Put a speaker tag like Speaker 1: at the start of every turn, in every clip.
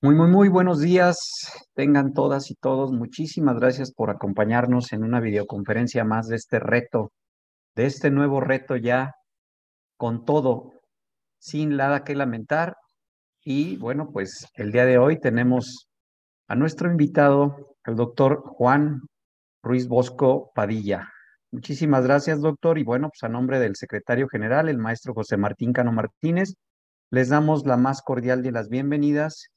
Speaker 1: Muy, muy, muy buenos días. Tengan todas y todos muchísimas gracias por acompañarnos en una videoconferencia más de este reto, de este nuevo reto ya con todo, sin nada que lamentar. Y bueno, pues el día de hoy tenemos a nuestro invitado, el doctor Juan Ruiz Bosco Padilla. Muchísimas gracias, doctor. Y bueno, pues a nombre del secretario general, el maestro José Martín Cano Martínez, les damos la más cordial de las bienvenidas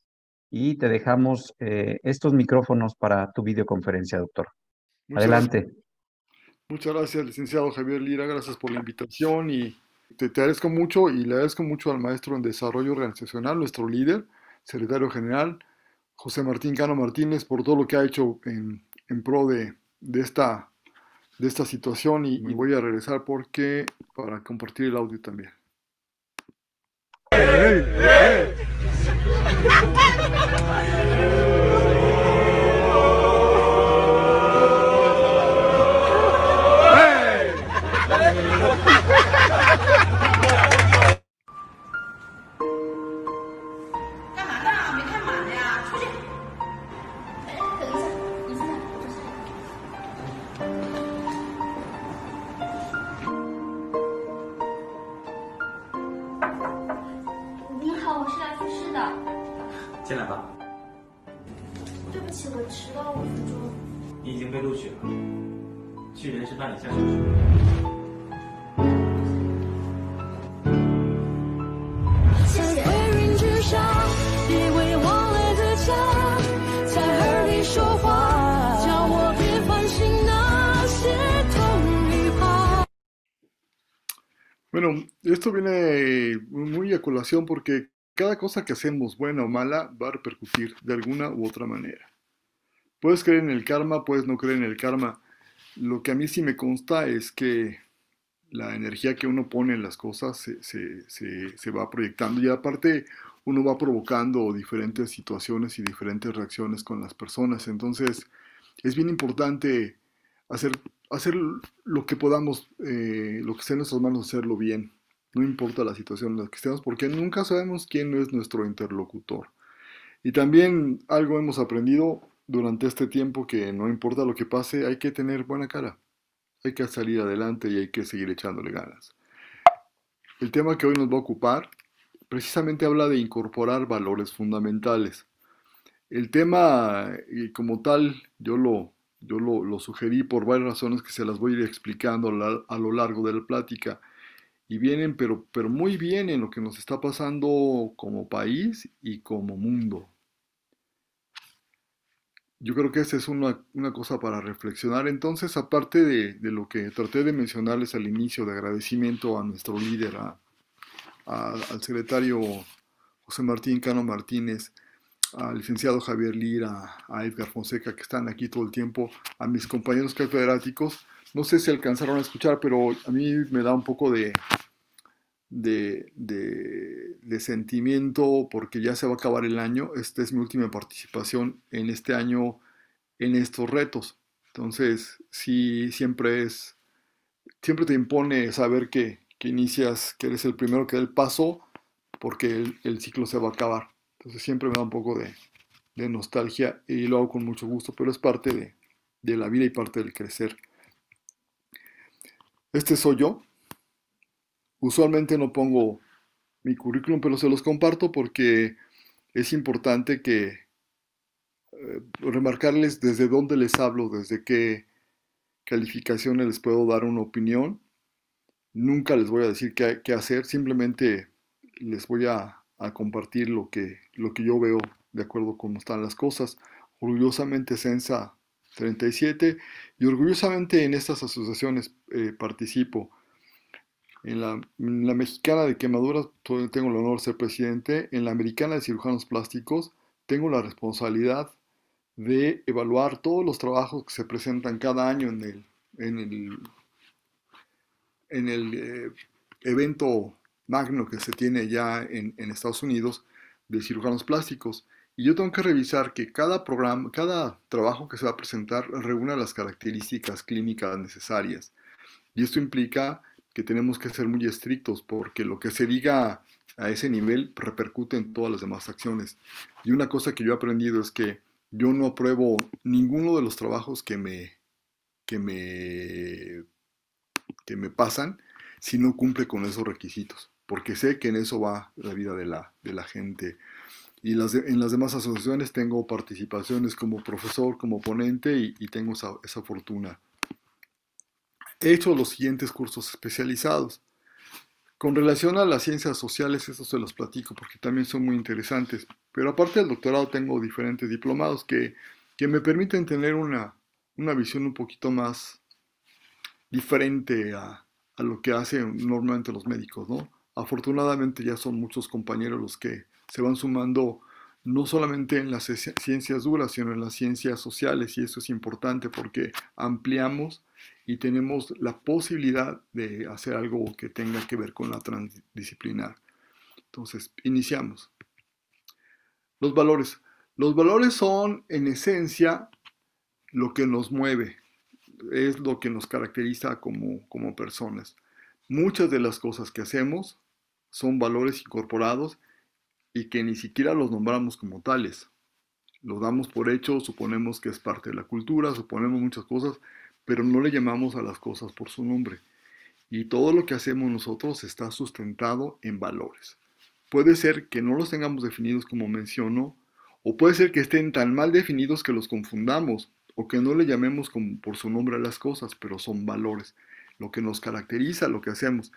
Speaker 1: y te dejamos eh, estos micrófonos para tu videoconferencia, doctor. Adelante. Muchas gracias, licenciado Javier Lira, gracias por la invitación y te, agradezco mucho y le agradezco mucho al maestro en desarrollo organizacional, nuestro líder, secretario general, José Martín Cano Martínez, por todo lo que ha hecho en, pro de, de, esta, de esta situación y, y voy a regresar porque para compartir el audio también. Hey, hey, Bueno, esto viene muy a colación porque cada cosa que hacemos, buena o mala, va a repercutir de alguna u otra manera. Puedes creer en el karma, puedes no creer en el karma. Lo que a mí sí me consta es que la energía que uno pone en las cosas se, va proyectando y aparte uno va provocando diferentes situaciones y diferentes reacciones con las personas. Entonces es bien importante hacer, hacer lo que podamos, eh, lo que esté en nuestras manos, hacerlo bien. No importa la situación en la que estemos, porque nunca sabemos quién es nuestro interlocutor. Y también algo hemos aprendido, durante este tiempo que no importa lo que pase, hay que tener buena cara. Hay que salir adelante y hay que seguir echándole ganas. El tema que hoy nos va a ocupar precisamente habla de incorporar valores fundamentales. El tema eh, como tal yo lo, yo lo, lo sugerí por varias razones que se las voy a ir explicando a lo largo de la plática y vienen pero, pero muy bien en lo que nos está pasando como país y como mundo. Yo creo que esta es una, cosa para reflexionar. Entonces, aparte de, lo que traté de mencionarles al inicio, de agradecimiento a nuestro líder, al secretario José Martín Cano Martínez, al licenciado Javier Lira, a Edgar Fonseca, que están aquí todo el tiempo, a mis compañeros catedráticos. No sé si alcanzaron a escuchar, pero a mí me da un poco de, de, sentimiento porque ya se va a acabar el año. Esta es mi última participación en este año en estos retos. Entonces, sí, siempre es, siempre te impone saber que, inicias, que eres el primero que da el paso porque el, ciclo se va a acabar. Entonces siempre me da un poco de, nostalgia y lo hago con mucho gusto, pero es parte de, de, la vida y parte del crecer. Este soy yo. Usualmente no pongo mi currículum, pero se los comparto porque es importante que eh, remarcarles desde dónde les hablo, desde qué calificaciones les puedo dar una opinión. Nunca les voy a decir qué, hacer, simplemente les voy a, compartir lo que, lo que yo veo de acuerdo con cómo están las cosas. Orgullosamente Sensa 37 y orgullosamente en estas asociaciones eh, participo en la, mexicana de quemaduras tengo el honor de ser presidente, en la americana de cirujanos plásticos tengo la responsabilidad de evaluar todos los trabajos que se presentan cada año en el, en el, en el eh, evento magno que se tiene ya en, en, Estados Unidos de cirujanos plásticos. Y yo tengo que revisar que cada programa, cada trabajo que se va a presentar reúna las características clínicas necesarias. Y esto implica que tenemos que ser muy estrictos porque lo que se diga a ese nivel repercute en todas las demás acciones. Y una cosa que yo he aprendido es que yo no apruebo ninguno de los trabajos que me, que me, que me pasan si no cumple con esos requisitos, porque sé que en eso va la vida de la, de la gente. Y las en las demás asociaciones tengo participaciones como profesor, como ponente y, y tengo esa, esa fortuna. He hecho los siguientes cursos especializados. Con relación a las ciencias sociales, eso se los platico porque también son muy interesantes. Pero aparte del doctorado tengo diferentes diplomados que, que me permiten tener una, visión un poquito más diferente a, a, lo que hacen normalmente los médicos, ¿no? Afortunadamente ya son muchos compañeros los que se van sumando no solamente en las ciencias duras, sino en las ciencias sociales y eso es importante porque ampliamos y tenemos la posibilidad de hacer algo que tenga que ver con la transdisciplinar. Entonces, iniciamos. Los valores. Los valores son, en esencia, lo que nos mueve, es lo que nos caracteriza como, como personas. Muchas de las cosas que hacemos son valores incorporados y que ni siquiera los nombramos como tales. Los damos por hecho, suponemos que es parte de la cultura, suponemos muchas cosas, pero no le llamamos a las cosas por su nombre. Y todo lo que hacemos nosotros está sustentado en valores. Puede ser que no los tengamos definidos como mencionó o puede ser que estén tan mal definidos que los confundamos, o que no le llamemos por su nombre a las cosas, pero son valores, lo que nos caracteriza, lo que hacemos.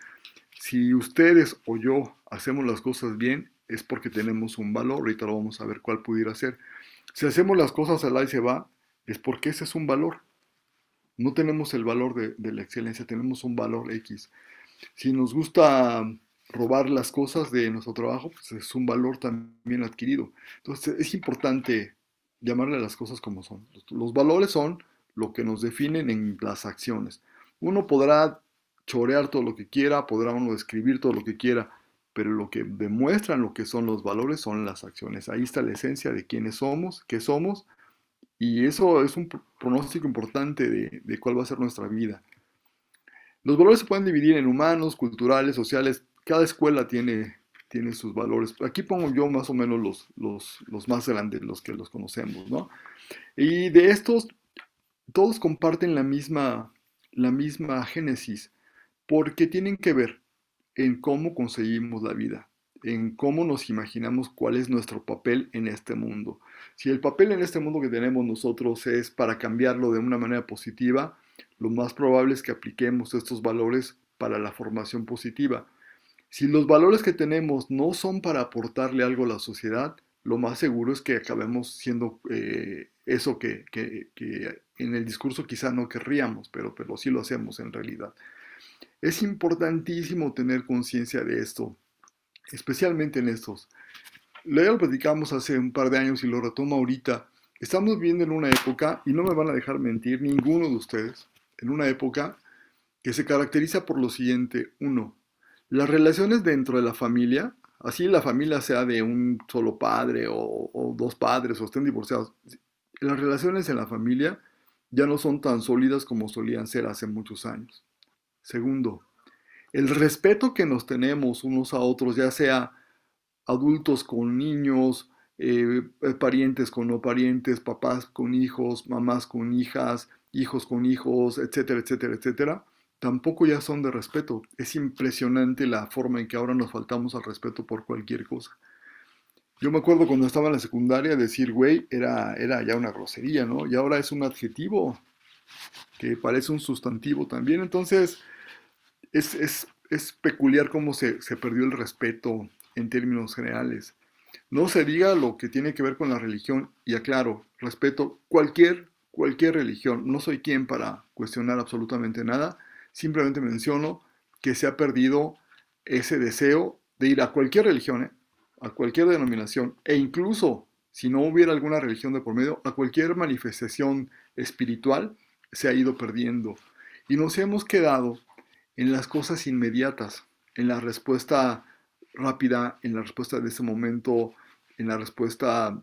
Speaker 1: Si ustedes o yo hacemos las cosas bien, es porque tenemos un valor, ahorita lo vamos a ver cuál pudiera ser. Si hacemos las cosas al aire se va, es porque ese es un valor, no tenemos el valor de, la excelencia, tenemos un valor X. Si nos gusta um, robar las cosas de nuestro trabajo, pues es un valor también adquirido. Entonces es importante llamarle a las cosas como son. Los valores son lo que nos definen en las acciones. Uno podrá chorear todo lo que quiera, podrá uno escribir todo lo que quiera, pero lo que demuestran lo que son los valores son las acciones. Ahí está la esencia de quiénes somos, qué somos y eso es un pronóstico importante de, cuál va a ser nuestra vida. Los valores se pueden dividir en humanos, culturales, sociales. Cada escuela tiene, tiene sus valores. Aquí pongo yo más o menos los, los, más grandes, los que los conocemos, ¿no? Y de estos, todos comparten la misma, la misma génesis, porque tienen que ver en cómo conseguimos la vida en cómo nos imaginamos cuál es nuestro papel en este mundo. Si el papel en este mundo que tenemos nosotros es para cambiarlo de una manera positiva, lo más probable es que apliquemos estos valores para la formación positiva. Si los valores que tenemos no son para aportarle algo a la sociedad, lo más seguro es que acabemos siendo eh, eso que, en el discurso quizá no querríamos, pero, pero sí lo hacemos en realidad. Es importantísimo tener conciencia de esto especialmente en estos. Ya lo platicamos hace un par de años y lo retomo ahorita. Estamos viviendo en una época, y no me van a dejar mentir ninguno de ustedes, en una época que se caracteriza por lo siguiente. Uno, las relaciones dentro de la familia, así la familia sea de un solo padre o dos padres o estén divorciados, las relaciones en la familia ya no son tan sólidas como solían ser hace muchos años. Segundo, el respeto que nos tenemos unos a otros, ya sea adultos con niños, eh, parientes con no parientes, papás con hijos, mamás con hijas, hijos con hijos, etcétera, etcétera, etcétera, tampoco ya son de respeto. Es impresionante la forma en que ahora nos faltamos al respeto por cualquier cosa. Yo me acuerdo cuando estaba en la secundaria decir güey era, era ya una grosería, ¿no? Y ahora es un adjetivo que parece un sustantivo también. Entonces, es, peculiar cómo se, perdió el respeto en términos generales. No se diga lo que tiene que ver con la religión, y aclaro, respeto cualquier, cualquier religión. No soy quien para cuestionar absolutamente nada, simplemente menciono que se ha perdido ese deseo de ir a cualquier religión, ¿eh? a cualquier denominación, e incluso si no hubiera alguna religión de por medio, a cualquier manifestación espiritual se ha ido perdiendo. Y nos hemos quedado en las cosas inmediatas, en la respuesta rápida, en la respuesta de ese momento, en la respuesta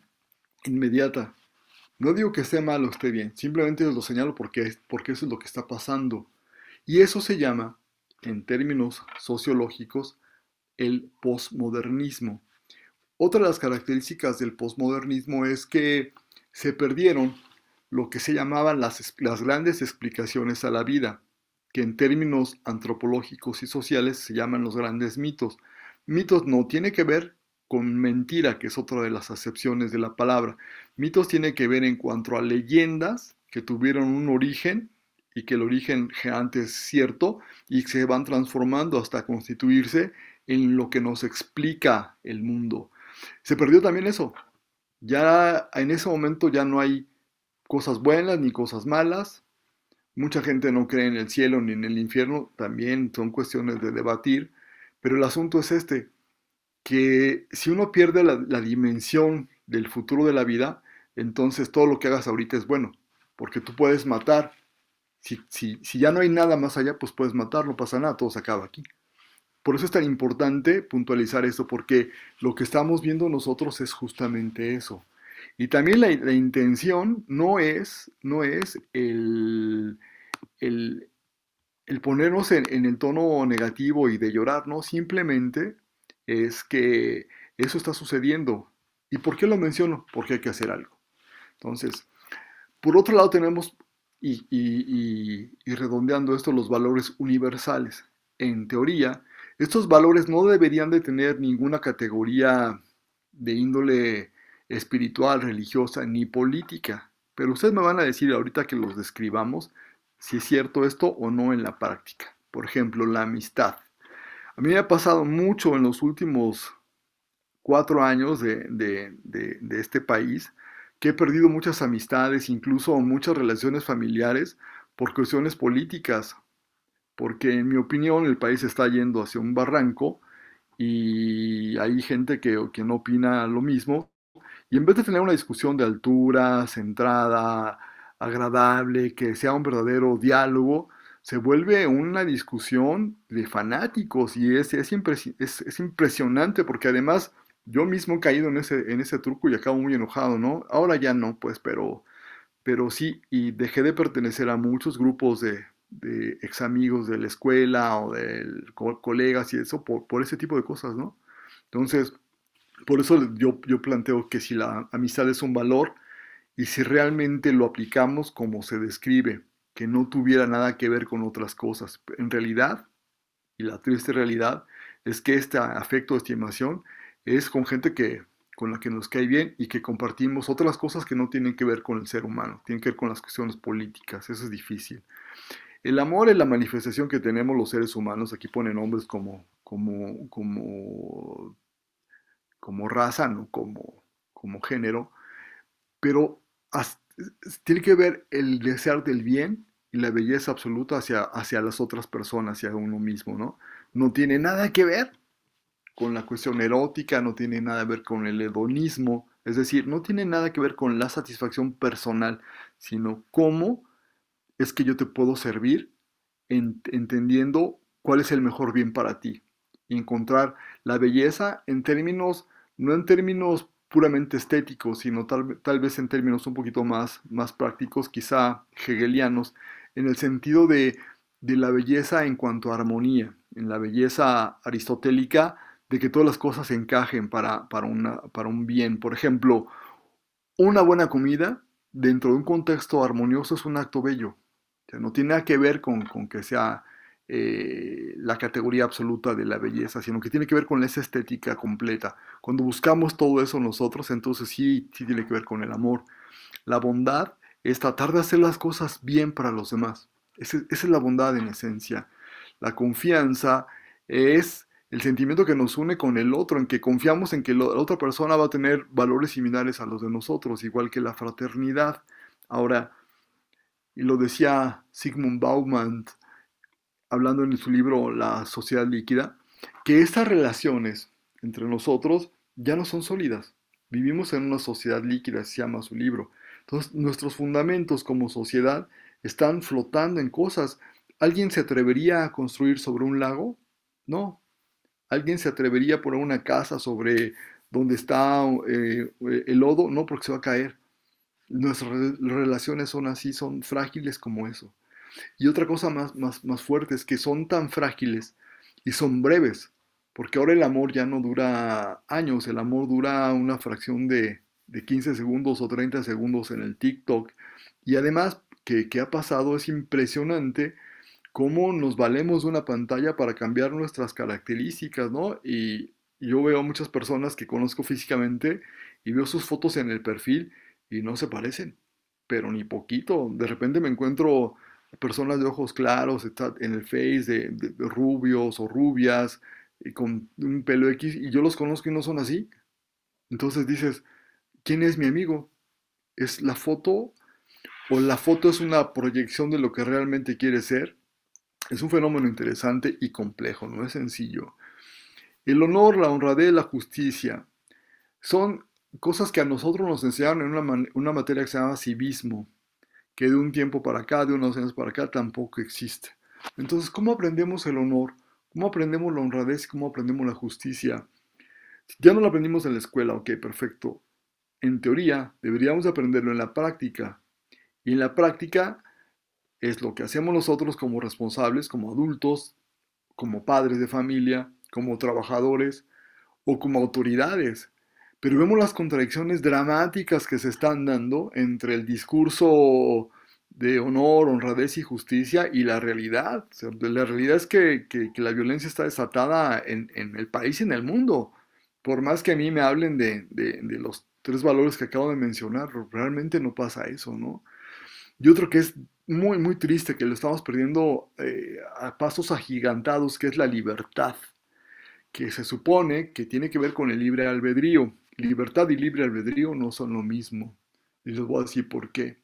Speaker 1: inmediata. No digo que esté mal o esté bien, simplemente lo señalo porque, porque eso es lo que está pasando. Y eso se llama, en términos sociológicos, el posmodernismo. Otra de las características del posmodernismo es que se perdieron lo que se llamaban las grandes explicaciones a la vida que en términos antropológicos y sociales se llaman los grandes mitos. Mitos no tiene que ver con mentira, que es otra de las acepciones de la palabra. Mitos tiene que ver en cuanto a leyendas que tuvieron un origen y que el origen antes es cierto y se van transformando hasta constituirse en lo que nos explica el mundo. Se perdió también eso. Ya en ese momento ya no hay cosas buenas ni cosas malas, Mucha gente no cree en el cielo ni en el infierno, también son cuestiones de debatir, pero el asunto es este, que si uno pierde la, dimensión del futuro de la vida, entonces todo lo que hagas ahorita es bueno, porque tú puedes matar. Si, si, si ya no hay nada más allá, pues puedes matar, no pasa nada, todo se acaba aquí. Por eso es tan importante puntualizar esto, porque lo que estamos viendo nosotros es justamente eso, y también la, intención no es, no es el, el, ponernos en, el tono negativo y de llorar, Simplemente es que eso está sucediendo. ¿Y por qué lo menciono? Porque hay que hacer algo. Entonces, por otro lado tenemos, y, y redondeando esto, los valores universales. En teoría, estos valores no deberían de tener ninguna categoría de índole espiritual, religiosa, ni política. Pero ustedes me van a decir ahorita que los describamos si es cierto esto o no en la práctica. Por ejemplo, la amistad. A mí me ha pasado mucho en los últimos cuatro años de, este país que he perdido muchas amistades, incluso muchas relaciones familiares por cuestiones políticas, porque en mi opinión el país está yendo hacia un barranco y hay gente que, que no opina lo mismo, y en vez de tener una discusión de altura, centrada, agradable, que sea un verdadero diálogo, se vuelve una discusión de fanáticos y es, impresionante porque además yo mismo he caído en ese, en ese truco y acabo muy enojado, ¿no? Ahora ya no, pues, pero, pero sí, y dejé de pertenecer a muchos grupos de, ex amigos de la escuela o de colegas y eso por, por ese tipo de cosas, ¿no? Entonces, por eso yo, planteo que si la amistad es un valor y si realmente lo aplicamos como se describe, que no tuviera nada que ver con otras cosas, en realidad, y la triste realidad, es que este afecto de estimación es con gente que con la que nos cae bien y que compartimos otras cosas que no tienen que ver con el ser humano, tienen que ver con las cuestiones políticas, eso es difícil. El amor es la manifestación que tenemos los seres humanos, aquí pone nombres como, como, como como raza, no como, como género, pero tiene que ver el desear del bien y la belleza absoluta hacia, hacia las otras personas, y hacia uno mismo, ¿no? No tiene nada que ver con la cuestión erótica, no tiene nada que ver con el hedonismo, es decir, no tiene nada que ver con la satisfacción personal, sino cómo es que yo te puedo servir entendiendo cuál es el mejor bien para ti y encontrar la belleza en términos no en términos puramente estéticos, sino tal, vez en términos un poquito más, más prácticos, quizá hegelianos, en el sentido de, la belleza en cuanto a armonía, en la belleza aristotélica de que todas las cosas encajen para, para, una, para un bien. Por ejemplo, una buena comida dentro de un contexto armonioso es un acto bello. no tiene nada que ver con, con que sea eh, la categoría absoluta de la belleza, sino que tiene que ver con esa estética completa. Cuando buscamos todo eso nosotros, entonces sí, sí tiene que ver con el amor. La bondad es tratar de hacer las cosas bien para los demás. esa es la bondad en esencia. La confianza es el sentimiento que nos une con el otro, en que confiamos en que la otra persona va a tener valores similares a los de nosotros, igual que la fraternidad. Ahora, y lo decía Sigmund Baumann, hablando en su libro La sociedad líquida, que estas relaciones entre nosotros ya no son sólidas. Vivimos en una sociedad líquida, se llama su libro. Entonces, nuestros fundamentos como sociedad están flotando en cosas. ¿Alguien se atrevería a construir sobre un lago? No. ¿Alguien se atrevería a poner una casa sobre donde está eh, el lodo? No, porque se va a caer. Nuestras relaciones son así, son frágiles como eso. Y otra cosa más, más, más fuerte es que son tan frágiles y son breves, porque ahora el amor ya no dura años, el amor dura una fracción de, 15 segundos o 30 segundos en el TikTok. Y además, que, que ha pasado es impresionante cómo nos valemos de una pantalla para cambiar nuestras características, ¿no? Y yo veo muchas personas que conozco físicamente y veo sus fotos en el perfil y no se parecen, pero ni poquito. De repente me encuentro personas de ojos claros, está en el face, de, rubios o rubias, con un pelo X, y yo los conozco y no son así. Entonces dices, ¿quién es mi amigo? ¿Es la foto? ¿O la foto es una proyección de lo que realmente quiere ser? Es un fenómeno interesante y complejo, no es sencillo. El honor, la honradez, la justicia son cosas que a nosotros nos enseñaron en una, una materia que se llama civismo que de un tiempo para acá, de unos años para acá, tampoco existe. Entonces, ¿cómo aprendemos el honor? ¿Cómo aprendemos la honradez? ¿Cómo aprendemos la justicia? Ya no lo aprendimos en la escuela, ok, perfecto. En teoría, deberíamos aprenderlo en la práctica. Y en la práctica es lo que hacemos nosotros como responsables, como adultos, como padres de familia, como trabajadores o como autoridades pero vemos las contradicciones dramáticas que se están dando entre el discurso de honor, honradez y justicia y la realidad. la realidad es que, la violencia está desatada en, el país y en el mundo. Por más que a mí me hablen de, los tres valores que acabo de mencionar, realmente no pasa eso, ¿no? Y otro que es muy, muy triste, que lo estamos perdiendo eh, a pasos agigantados, que es la libertad, que se supone que tiene que ver con el libre albedrío libertad y libre albedrío no son lo mismo. Y les voy a decir por qué.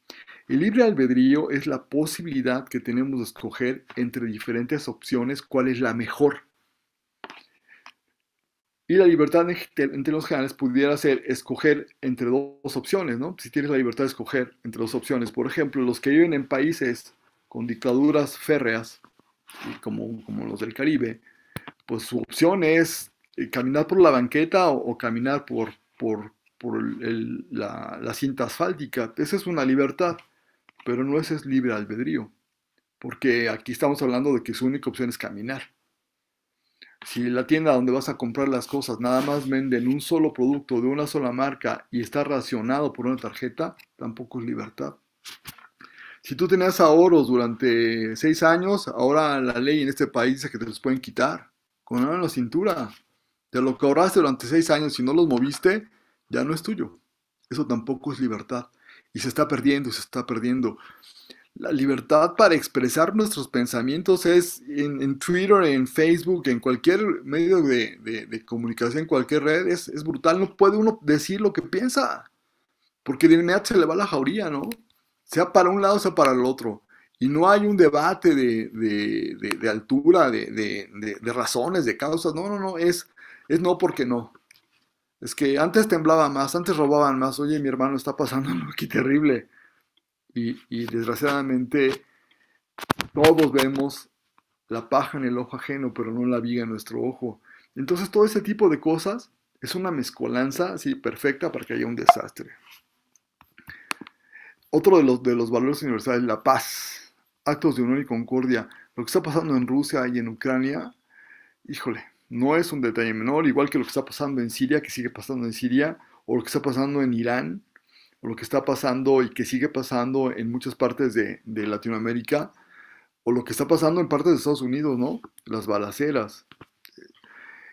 Speaker 1: El libre albedrío es la posibilidad que tenemos de escoger entre diferentes opciones cuál es la mejor. Y la libertad entre los generales pudiera ser escoger entre dos opciones, ¿no? Si tienes la libertad de escoger entre dos opciones. Por ejemplo, los que viven en países con dictaduras férreas, como, como los del Caribe, pues su opción es eh, caminar por la banqueta o caminar por, por, la, cinta asfáltica. Esa es una libertad, pero no es libre albedrío, porque aquí estamos hablando de que su única opción es caminar. Si la tienda donde vas a comprar las cosas nada más venden un solo producto de una sola marca y está racionado por una tarjeta, tampoco es libertad. Si tú tenías ahorros durante seis años, ahora la ley en este país dice que te los pueden quitar. Con la mano en la cintura, de lo que ahorraste durante seis años y no los moviste, ya no es tuyo. Eso tampoco es libertad. Y se está perdiendo, se está perdiendo. La libertad para expresar nuestros pensamientos es en, Twitter, en Facebook, en cualquier medio de, comunicación, en cualquier red, es, brutal. No puede uno decir lo que piensa, porque de inmediato se le va la jauría, ¿no? Sea para un lado, sea para el otro. Y no hay un debate de, de altura, de razones, de causas. No, no, no. Es es no porque no. Es que antes temblaba más, antes robaban más. Oye, mi hermano está pasando algo aquí terrible. Y, desgraciadamente todos vemos la paja en el ojo ajeno, pero no la viga en nuestro ojo. Entonces todo ese tipo de cosas es una mezcolanza así perfecta para que haya un desastre. Otro de los, de los valores universales, la paz, actos de honor y concordia. Lo que está pasando en Rusia y en Ucrania, híjole, no es un detalle menor, igual que lo que está pasando en Siria, que sigue pasando en Siria, o lo que está pasando en Irán, o lo que está pasando y que sigue pasando en muchas partes de, Latinoamérica, o lo que está pasando en partes de Estados Unidos, ¿no? Las balaceras,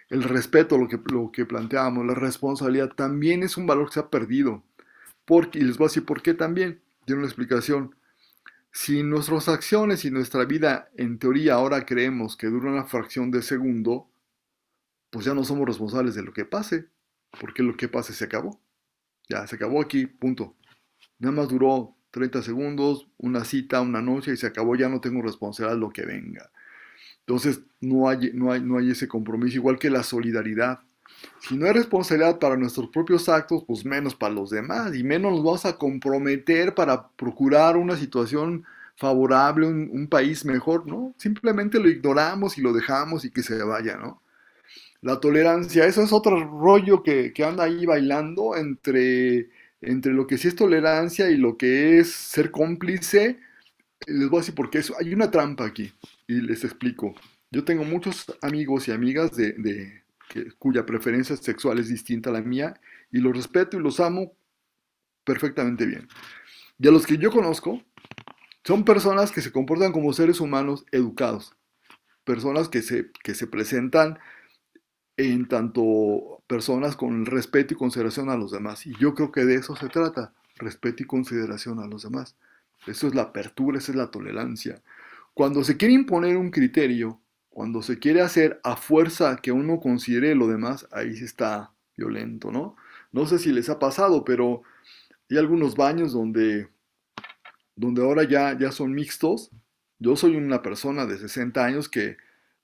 Speaker 1: el respeto, lo que, lo que planteábamos, la responsabilidad, también es un valor que se ha perdido. Porque, y les voy a decir por qué también, tiene una explicación. Si nuestras acciones y nuestra vida, en teoría, ahora creemos que dura una fracción de segundo, pues ya no somos responsables de lo que pase, porque lo que pase se acabó. Ya se acabó aquí, punto. Nada más duró 30 segundos, una cita, una noche y se acabó, ya no tengo responsabilidad de lo que venga. Entonces no hay, no, hay, no hay ese compromiso, igual que la solidaridad. Si no hay responsabilidad para nuestros propios actos, pues menos para los demás y menos nos vamos a comprometer para procurar una situación favorable, un país mejor, ¿no? Simplemente lo ignoramos y lo dejamos y que se vaya, ¿no? La tolerancia, eso es otro rollo que, anda ahí bailando entre, entre lo que sí es tolerancia y lo que es ser cómplice. Les voy a decir por qué eso. Hay una trampa aquí y les explico. Yo tengo muchos amigos y amigas de, cuya preferencia sexual es distinta a la mía y los respeto y los amo perfectamente bien. Y a los que yo conozco son personas que se comportan como seres humanos educados, personas que se, que se presentan en tanto personas con respeto y consideración a los demás. Y yo creo que de eso se trata, respeto y consideración a los demás. Eso es la apertura, esa es la tolerancia. Cuando se quiere imponer un criterio, cuando se quiere hacer a fuerza que uno considere lo demás, ahí se está violento, ¿no? No sé si les ha pasado, pero hay algunos baños donde, donde ahora ya, ya son mixtos. Yo soy una persona de 60 años que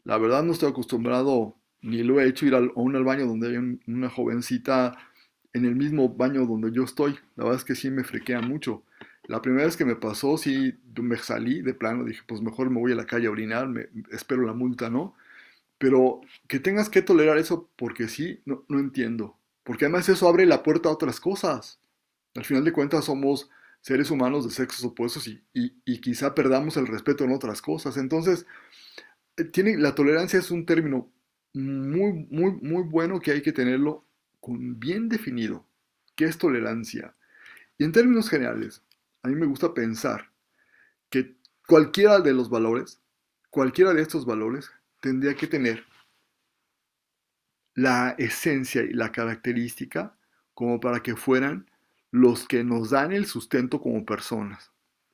Speaker 1: la verdad no estoy acostumbrado ni lo he hecho ir al, a un baño donde hay una jovencita en el mismo baño donde yo estoy. La verdad es que sí me frequea mucho. La primera vez que me pasó, sí me salí de plano, dije, pues mejor me voy a la calle a orinar, me, espero la multa, ¿no? Pero que tengas que tolerar eso porque sí, no, entiendo. Porque además eso abre la puerta a otras cosas. Al final de cuentas somos seres humanos de sexos opuestos y, y quizá perdamos el respeto en otras cosas. Entonces, eh, tiene, la tolerancia es un término muy, muy, muy bueno que hay que tenerlo bien definido, que es tolerancia. Y en términos generales, a mí me gusta pensar que cualquiera de los valores, cualquiera de estos valores, tendría que tener la esencia y la característica como para que fueran los que nos dan el sustento como personas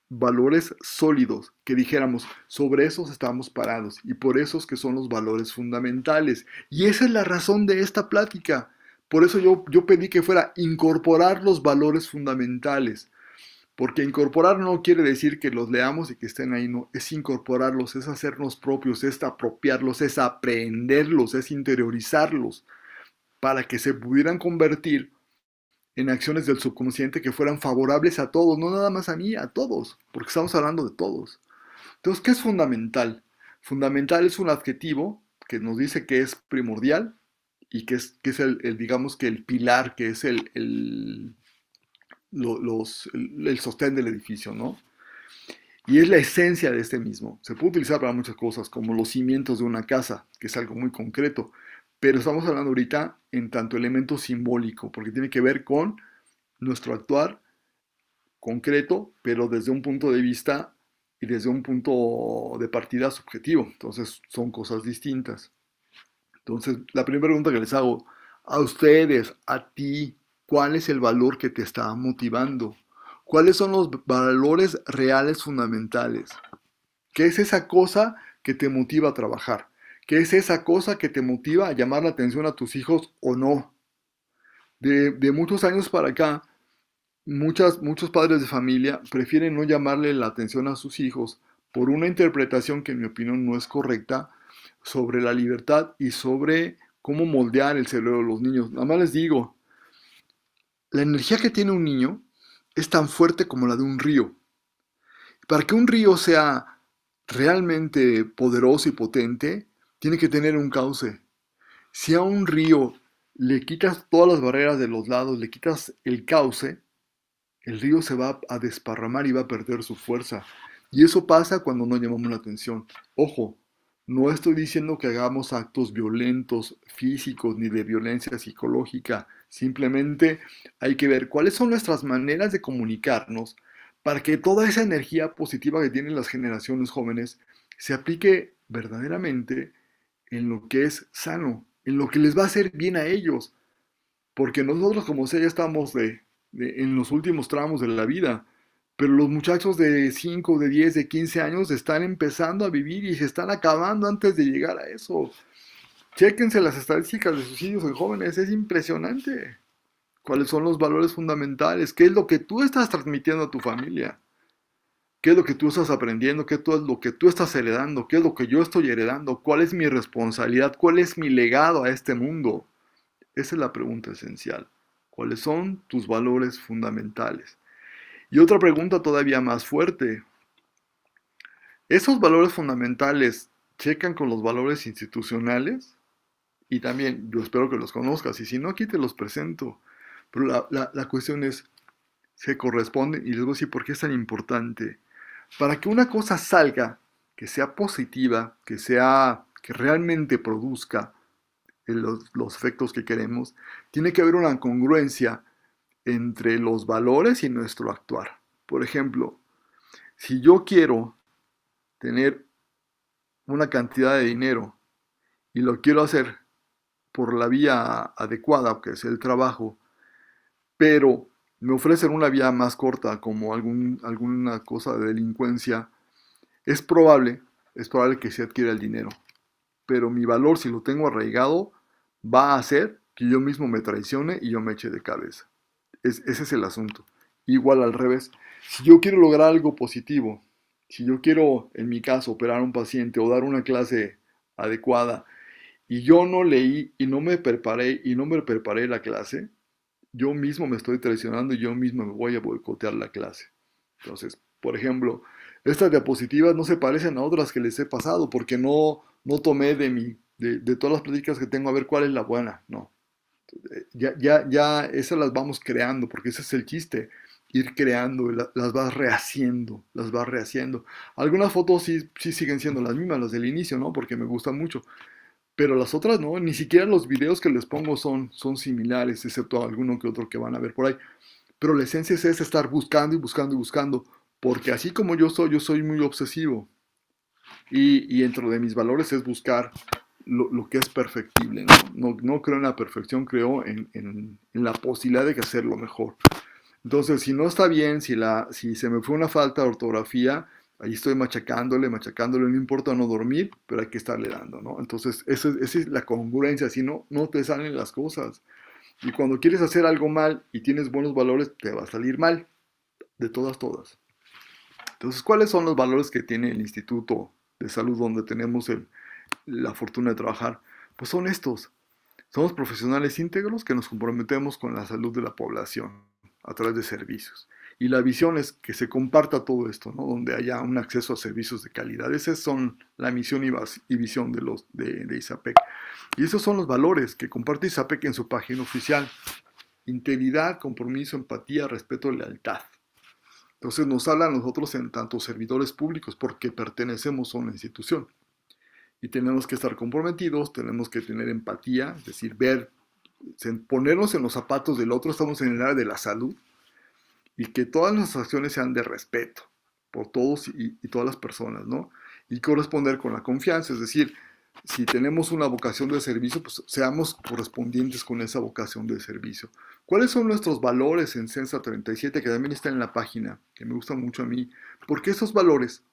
Speaker 1: valores sólidos, que dijéramos, sobre esos estamos parados y por esos que son los valores fundamentales. Y esa es la razón de esta plática. Por eso yo, yo pedí que fuera incorporar los valores fundamentales. Porque incorporar no quiere decir que los leamos y que estén ahí, no, es incorporarlos, es hacernos propios, es apropiarlos, es aprenderlos, es interiorizarlos, para que se pudieran convertir en acciones del subconsciente que fueran favorables a todos, no nada más a mí, a todos, porque estamos hablando de todos. Entonces, ¿qué es fundamental? Fundamental es un adjetivo que nos dice que es primordial y que es, que es el, digamos que el pilar, que es el, el, el sostén del edificio, ¿no? Y es la esencia de este mismo. Se puede utilizar para muchas cosas, como los cimientos de una casa, que es algo muy concreto pero estamos hablando ahorita en tanto elemento simbólico, porque tiene que ver con nuestro actuar concreto, pero desde un punto de vista y desde un punto de partida subjetivo. Entonces son cosas distintas. Entonces, la primera pregunta que les hago a ustedes, a ti, ¿cuál es el valor que te está motivando? ¿Cuáles son los valores reales fundamentales? ¿Qué es esa cosa que te motiva a trabajar? ¿Qué es esa cosa que te motiva a llamar la atención a tus hijos o no? De, muchos años para acá, muchas, muchos padres de familia prefieren no llamarle la atención a sus hijos por una interpretación que en mi opinión no es correcta sobre la libertad y sobre cómo moldear el cerebro de los niños. Nada más les digo, la energía que tiene un niño es tan fuerte como la de un río. Para que un río sea realmente poderoso y potente, tiene que tener un cauce. Si a un río le quitas todas las barreras de los lados, le quitas el cauce, el río se va a desparramar y va a perder su fuerza. Y eso pasa cuando no llamamos la atención. Ojo, no estoy diciendo que hagamos actos violentos físicos ni de violencia psicológica. Simplemente hay que ver cuáles son nuestras maneras de comunicarnos para que toda esa energía positiva que tienen las generaciones jóvenes se aplique verdaderamente en lo que es sano, en lo que les va a hacer bien a ellos. Porque nosotros como sé, ya estamos de, en los últimos tramos de la vida, pero los muchachos de 5, de 10, de 15 años están empezando a vivir y se están acabando antes de llegar a eso. Chequense las estadísticas de suicidios en jóvenes, es impresionante. ¿Cuáles son los valores fundamentales? ¿Qué es lo que tú estás transmitiendo a tu familia? ¿Qué es lo que tú estás aprendiendo? ¿Qué es lo que tú estás heredando? ¿Qué es lo que yo estoy heredando? ¿Cuál es mi responsabilidad? ¿Cuál es mi legado a este mundo? Esa es la pregunta esencial. ¿Cuáles son tus valores fundamentales? Y otra pregunta todavía más fuerte. ¿Esos valores fundamentales checan con los valores institucionales? Y también, yo espero que los conozcas, y si no, aquí te los presento. Pero la, cuestión es, ¿se corresponde? Y luego, sí por qué es tan importante. Para que una cosa salga, que sea positiva, que sea que realmente produzca los, los efectos que queremos, tiene que haber una congruencia entre los valores y nuestro actuar. Por ejemplo, si yo quiero tener una cantidad de dinero y lo quiero hacer por la vía adecuada, que es el trabajo, pero me ofrecen una vía más corta como alguna cosa de delincuencia, es probable, es probable que se adquiera el dinero. Pero mi valor, si lo tengo arraigado, va a hacer que yo mismo me traicione y yo me eche de cabeza. ese es el asunto. Igual al revés, si yo quiero lograr algo positivo, si yo quiero, en mi caso, operar a un paciente o dar una clase adecuada, y yo no leí y no me preparé y no me preparé la clase, yo mismo me estoy traicionando y yo mismo me voy a boicotear la clase. Entonces, por ejemplo, estas diapositivas no se parecen a otras que les he pasado porque no, no tomé de, mi, de, todas las pláticas que tengo a ver cuál es la buena. No. Eh, ya, ya, ya esas las vamos creando porque ese es el chiste. Ir creando, las vas rehaciendo, las vas rehaciendo. Algunas fotos sí, sí siguen siendo las mismas, las del inicio, ¿no? Porque me gustan mucho pero las otras no, ni siquiera los videos que les pongo son, son similares, excepto alguno que otro que van a ver por ahí. Pero la esencia es estar buscando y buscando y buscando, porque así como yo soy, yo soy muy obsesivo. Y, dentro de mis valores es buscar lo, que es perfectible. ¿no? No, creo en la perfección, creo en, la posibilidad de que hacerlo mejor. Entonces, si no está bien, si, la, si se me fue una falta de ortografía, Ahí estoy machacándole, machacándole, no importa no dormir, pero hay que estarle dando, ¿no? Entonces, esa, es la congruencia, si no, no te salen las cosas. Y cuando quieres hacer algo mal y tienes buenos valores, te va a salir mal. De todas, todas. Entonces, ¿cuáles son los valores que tiene el Instituto de Salud donde tenemos la fortuna de trabajar? Pues son estos. Somos profesionales íntegros que nos comprometemos con la salud de la población a través de servicios. Y la visión es que se comparta todo esto, ¿no? donde haya un acceso a servicios de calidad. Esas son la misión y, visión de, los, de, ISAPEC. Y esos son los valores que comparte ISAPEC en su página oficial. Integridad, compromiso, empatía, respeto, lealtad. Entonces nos hablan nosotros en tanto servidores públicos porque pertenecemos a una institución. Y tenemos que estar comprometidos, tenemos que tener empatía, es decir, ver, ponernos en los zapatos del otro, estamos en el área de la salud, y que todas las acciones sean de respeto por todos y, todas las personas, ¿no? Y corresponder con la confianza, es decir, si tenemos una vocación de servicio, pues seamos correspondientes con esa vocación de servicio. ¿Cuáles son nuestros valores en Censa 37, que también está en la página, que me gusta mucho a mí? Porque esos valores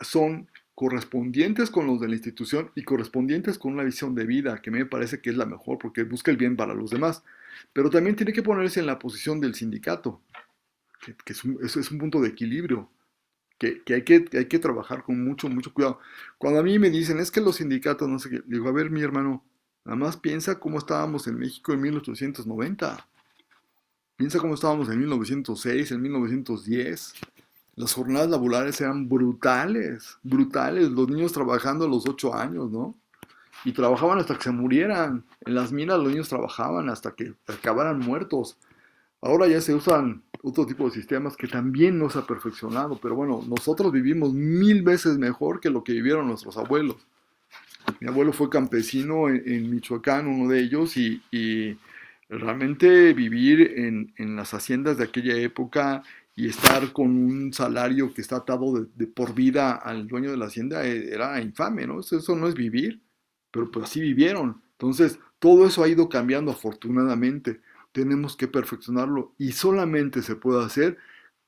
Speaker 1: son correspondientes con los de la institución y correspondientes con una visión de vida, que me parece que es la mejor porque busca el bien para los demás. Pero también tiene que ponerse en la posición del sindicato, que, es, un, punto de equilibrio, que, hay que hay que trabajar con mucho, mucho cuidado. Cuando a mí me dicen, es que los sindicatos, no sé qué, digo, a ver, mi hermano, nada más piensa cómo estábamos en México en 1890. Piensa cómo estábamos en 1906, en 1910 las jornadas laborales eran brutales, brutales, los niños trabajando a los ocho años, ¿no? Y trabajaban hasta que se murieran. En las minas los niños trabajaban hasta que acabaran muertos. Ahora ya se usan otro tipo de sistemas que también nos ha perfeccionado, pero bueno, nosotros vivimos mil veces mejor que lo que vivieron nuestros abuelos. Mi abuelo fue campesino en, Michoacán, uno de ellos, y, realmente vivir en, en, las haciendas de aquella época y estar con un salario que está atado de, por vida al dueño de la hacienda eh, era infame, ¿no? Eso, no es vivir, pero pues así vivieron. Entonces, todo eso ha ido cambiando afortunadamente. Tenemos que perfeccionarlo y solamente se puede hacer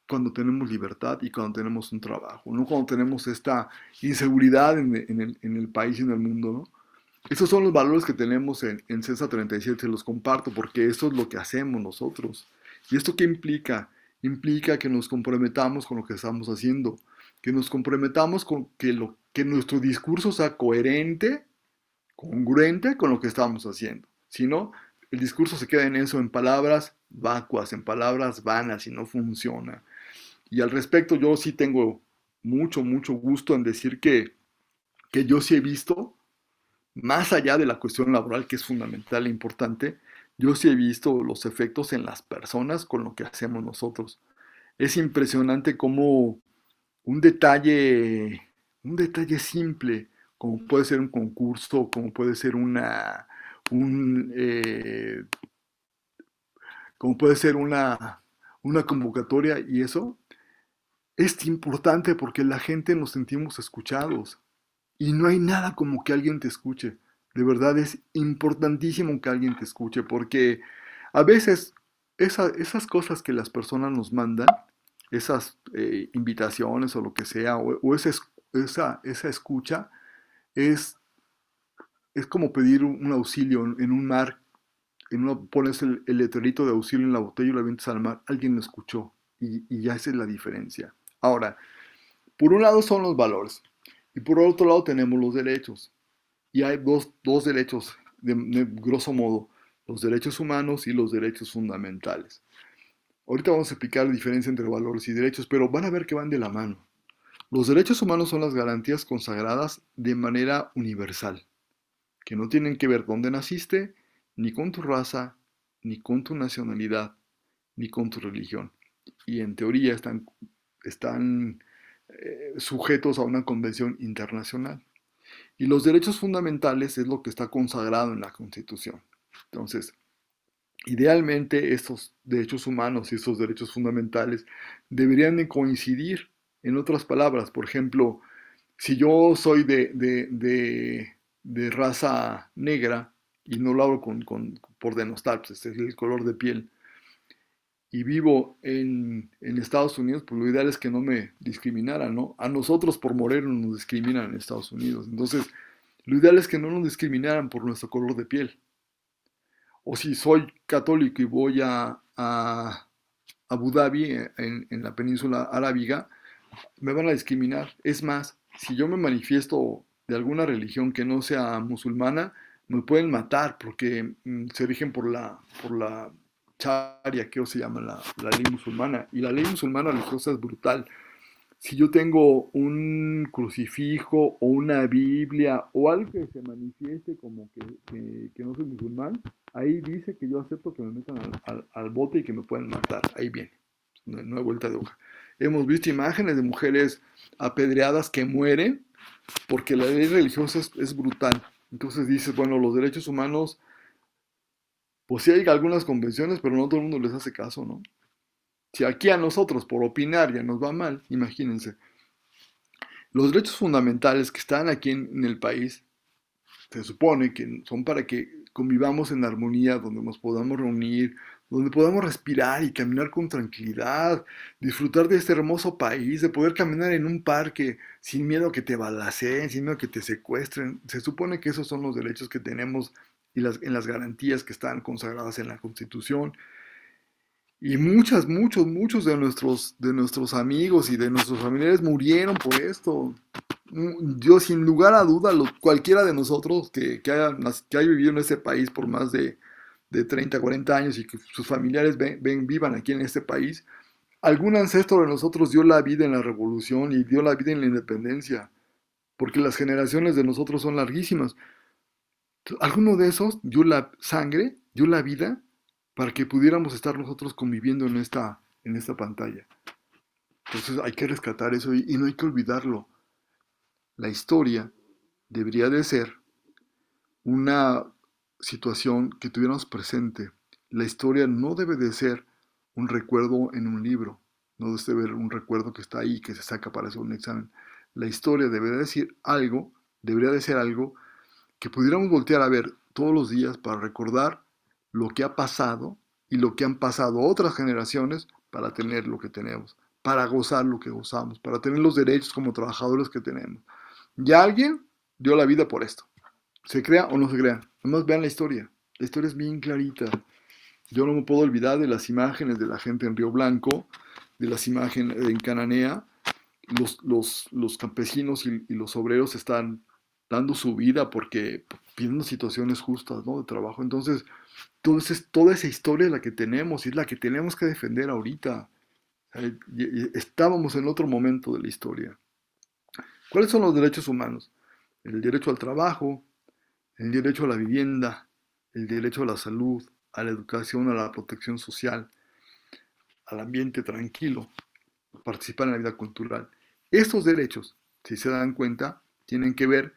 Speaker 1: cuando tenemos libertad y cuando tenemos un trabajo, no cuando tenemos esta inseguridad en, el, país y en el mundo, ¿no? Esos son los valores que tenemos en, en CESA 37, se los comparto porque eso es lo que hacemos nosotros. ¿Y esto qué implica? implica que nos comprometamos con lo que estamos haciendo, que nos comprometamos con que, lo, que nuestro discurso sea coherente, congruente con lo que estamos haciendo. Si no, el discurso se queda en eso, en palabras vacuas, en palabras vanas y no funciona. Y al respecto yo sí tengo mucho, mucho gusto en decir que, que yo sí he visto, más allá de la cuestión laboral que es fundamental e importante, yo sí he visto los efectos en las personas con lo que hacemos nosotros. Es impresionante cómo un detalle, un detalle simple, como puede ser un concurso, como puede ser una, eh, como puede ser una, una convocatoria y eso, es importante porque la gente nos sentimos escuchados y no hay nada como que alguien te escuche. De verdad es importantísimo que alguien te escuche porque a veces esas cosas que las personas nos mandan, esas eh, invitaciones o lo que sea, o, esa, esa escucha, es, es como pedir un, auxilio en un mar. En uno pones el, el de auxilio en la botella y lo avientas al mar, alguien lo escuchó y, y ya esa es la diferencia. Ahora, por un lado son los valores y por otro lado tenemos los derechos. Y hay dos, derechos, de, grosso modo, los derechos humanos y los derechos fundamentales. Ahorita vamos a explicar la diferencia entre valores y derechos, pero van a ver que van de la mano. Los derechos humanos son las garantías consagradas de manera universal, que no tienen que ver dónde naciste, ni con tu raza, ni con tu nacionalidad, ni con tu religión. Y en teoría están, están eh, sujetos a una convención internacional. Y los derechos fundamentales es lo que está consagrado en la Constitución. Entonces, idealmente esos derechos humanos y esos derechos fundamentales deberían coincidir. En otras palabras, por ejemplo, si yo soy de, raza negra, y no lo hablo por denostar, pues es el color de piel, y vivo en, Estados Unidos, pues lo ideal es que no me discriminaran, ¿no? A nosotros por moreno nos discriminan en Estados Unidos. Entonces, lo ideal es que no nos discriminaran por nuestro color de piel. O si soy católico y voy a, a Abu Dhabi, eh, en, la península arábiga, me van a discriminar. Es más, si yo me manifiesto de alguna religión que no sea musulmana, me pueden matar porque mm, se rigen por la, por la charia, que se llama la, ley musulmana. Y la ley musulmana religiosa es brutal. Si yo tengo un crucifijo o una Biblia o algo que se manifieste como que, que, no soy musulmán, ahí dice que yo acepto que me metan al, bote y que me pueden matar. Ahí viene, no, hay vuelta de hoja. Hemos visto imágenes de mujeres apedreadas que mueren porque la ley religiosa es, es brutal. Entonces dices, bueno, los derechos humanos pues sí hay algunas convenciones, pero no todo el mundo les hace caso, ¿no? Si aquí a nosotros por opinar ya nos va mal, imagínense. Los derechos fundamentales que están aquí en, el país se supone que son para que convivamos en armonía, donde nos podamos reunir, donde podamos respirar y caminar con tranquilidad, disfrutar de este hermoso país, de poder caminar en un parque sin miedo a que te balaceen, sin miedo a que te secuestren. Se supone que esos son los derechos que tenemos y en las garantías que están consagradas en la Constitución. Y muchas, muchos, muchos de nuestros, de nuestros amigos y de nuestros familiares murieron por esto. Yo sin lugar a duda, cualquiera de nosotros que, que, haya, vivido en este país por más de, de 30, 40 años y que sus familiares ven, vivan aquí en este país, algún ancestro de nosotros dio la vida en la revolución y dio la vida en la independencia, porque las generaciones de nosotros son larguísimas. Alguno de esos dio la sangre, dio la vida para que pudiéramos estar nosotros conviviendo en esta, en esta pantalla. Entonces hay que rescatar eso y, no hay que olvidarlo. La historia debería de ser una situación que tuviéramos presente. La historia no debe de ser un recuerdo en un libro, no debe ser un recuerdo que está ahí, que se saca para hacer un examen. La historia debería de decir algo, debería de ser algo que pudiéramos voltear a ver todos los días para recordar lo que ha pasado y lo que han pasado otras generaciones para tener lo que tenemos, para gozar lo que gozamos, para tener los derechos como trabajadores que tenemos. Ya alguien dio la vida por esto, se crea o no se crea. Además, vean la historia, la historia es bien clarita. Yo no me puedo olvidar de las imágenes de la gente en Río Blanco, de las imágenes en Cananea. Los, campesinos y los obreros están dando su vida porque pidiendo situaciones justas, ¿no? De trabajo. Entonces, entonces toda esa historia es la que tenemos y es la que tenemos que defender ahorita. Eh, estábamos en otro momento de la historia. ¿Cuáles son los derechos humanos? El derecho al trabajo, el derecho a la vivienda, el derecho a la salud, a la educación, a la protección social, al ambiente tranquilo, participar en la vida cultural. Estos derechos, si se dan cuenta, tienen que ver